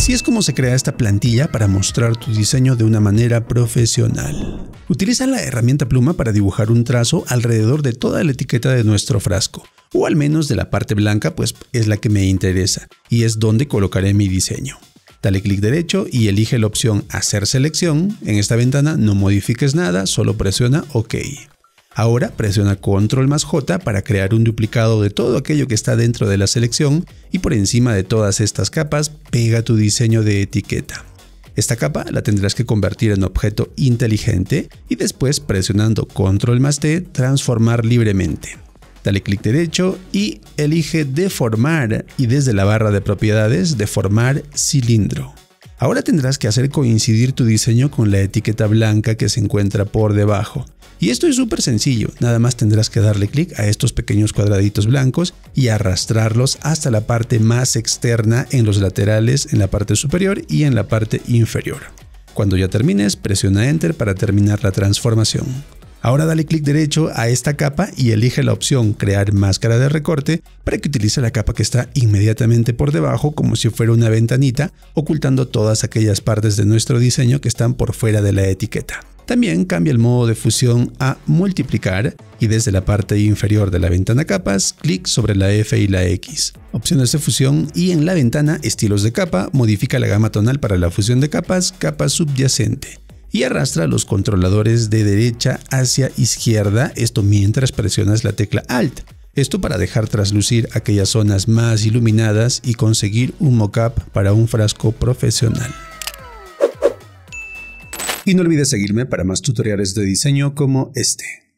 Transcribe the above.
Así es como se crea esta plantilla para mostrar tu diseño de una manera profesional. Utiliza la herramienta pluma para dibujar un trazo alrededor de toda la etiqueta de nuestro frasco, o al menos de la parte blanca, pues es la que me interesa, y es donde colocaré mi diseño. Dale clic derecho y elige la opción Hacer selección. En esta ventana no modifiques nada, solo presiona OK. Ahora presiona Control más J para crear un duplicado de todo aquello que está dentro de la selección y por encima de todas estas capas pega tu diseño de etiqueta. Esta capa la tendrás que convertir en objeto inteligente y después presionando Control más T transformar libremente. Dale clic derecho y elige Deformar y desde la barra de propiedades deformar cilindro. Ahora tendrás que hacer coincidir tu diseño con la etiqueta blanca que se encuentra por debajo. Y esto es súper sencillo, nada más tendrás que darle clic a estos pequeños cuadraditos blancos y arrastrarlos hasta la parte más externa en los laterales, en la parte superior y en la parte inferior. Cuando ya termines, presiona Enter para terminar la transformación. Ahora dale clic derecho a esta capa y elige la opción crear máscara de recorte para que utilice la capa que está inmediatamente por debajo como si fuera una ventanita, ocultando todas aquellas partes de nuestro diseño que están por fuera de la etiqueta. También cambia el modo de fusión a multiplicar y desde la parte inferior de la ventana capas, clic sobre la F y la X. Opciones de fusión y en la ventana estilos de capa, modifica la gama tonal para la fusión de capas, capa subyacente y arrastra los controladores de derecha hacia izquierda, esto mientras presionas la tecla Alt. Esto para dejar traslucir aquellas zonas más iluminadas y conseguir un mockup para un frasco profesional. Y no olvides seguirme para más tutoriales de diseño como este.